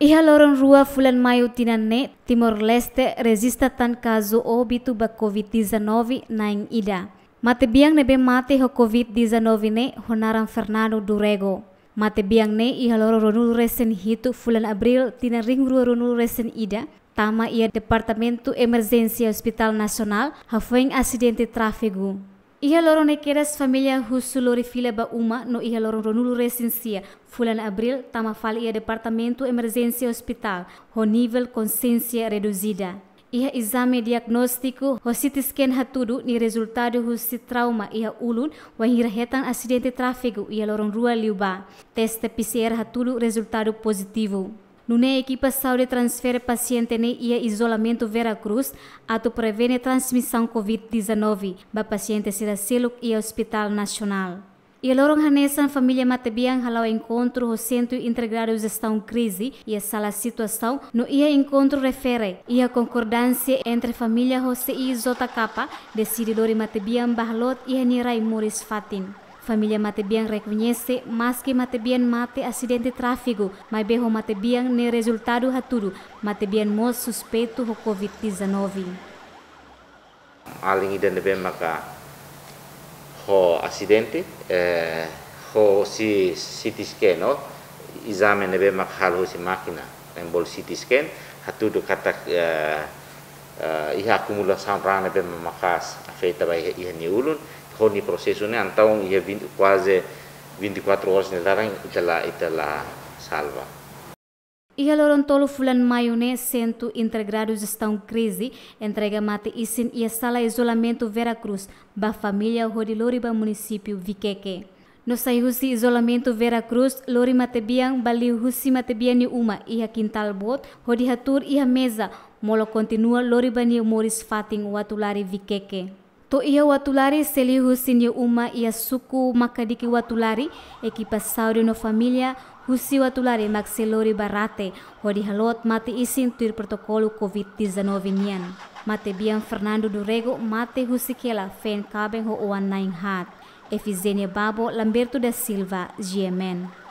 Iha loron rua fulan tina ne Timor Leste resista tan caso obito ba COVID-19 nain ida. Mate biang nebe mate ho COVID-19 ne honaran Fernando Durego. Mate biang ne iha loro ronul resen hitu fulan Abril tina ring rua ronul resen ida. Tama ia Departamento Emergência Hospital Nasional hafueng asidente trafegu. Iha lorong e keras familia husulori filha ba uma no iha lorong ronulu resencia. Fulan abril tama fali ia departamento emergência hospital ho nivel consciência reduzida. Iha exame diagnóstico hositis ken hatudu ni resultado husi trauma iha ulun wahira hetan acidente trafiku iha lorong rua liuba. Teste PCR hatudu resultado positivo. Nune equipa saúde transfere paciente ne ia isolamento Veracruz ato prevene transmissão COVID-19 ba paciente sira siluk ia Hospital Nacional. E a lorong hanesan família Matebian halau encontro o centro integrado gestão um crise e a sala situação no ia encontro refere e a concordância entre família José e Zota Capa decididor Matebian Bahlot e Anirai Nirai Fatin. Familia Matebiang reconhece mas Matebian Matebiang mate acidente tráfego, mas berro Matebiang ne resultado ratudo. Matebiang mos suspeito ho Covid-19. Alingi iden bem maka ho acidente, eh, ho si CT scan, no? Exame ne bem hal ho si makina, embol CT scan, hatudo kata eh, eh, iha akumulasan rana bem maka afeita bai iha ni ogni processo ne né? então ia quase 24 horas ne darang itala itala salva. Ia lorontolo fulan maio sento centro integrados estão crise entrega mate isin ia sala isolamento Veracruz ba família Rodiloriba município Viqueque. No saihusi isolamento Veracruz, lori matebiang bali husi matebian ni uma iha quintal bot, hodi hatur a mesa, molo continua lori bani Moris Fating watulari Viqueque. To ia watulari selihu sinye uma ia suku makadiki watulari ekipa sauri no familia husi watulari maxilori barate hodi halot mate isin tuir protokolu COVID-19 nian. Mate bian Fernando Durego mate kela fen kabeng ho oan naing hat. Efizenia Babo Lamberto da Silva, GMN.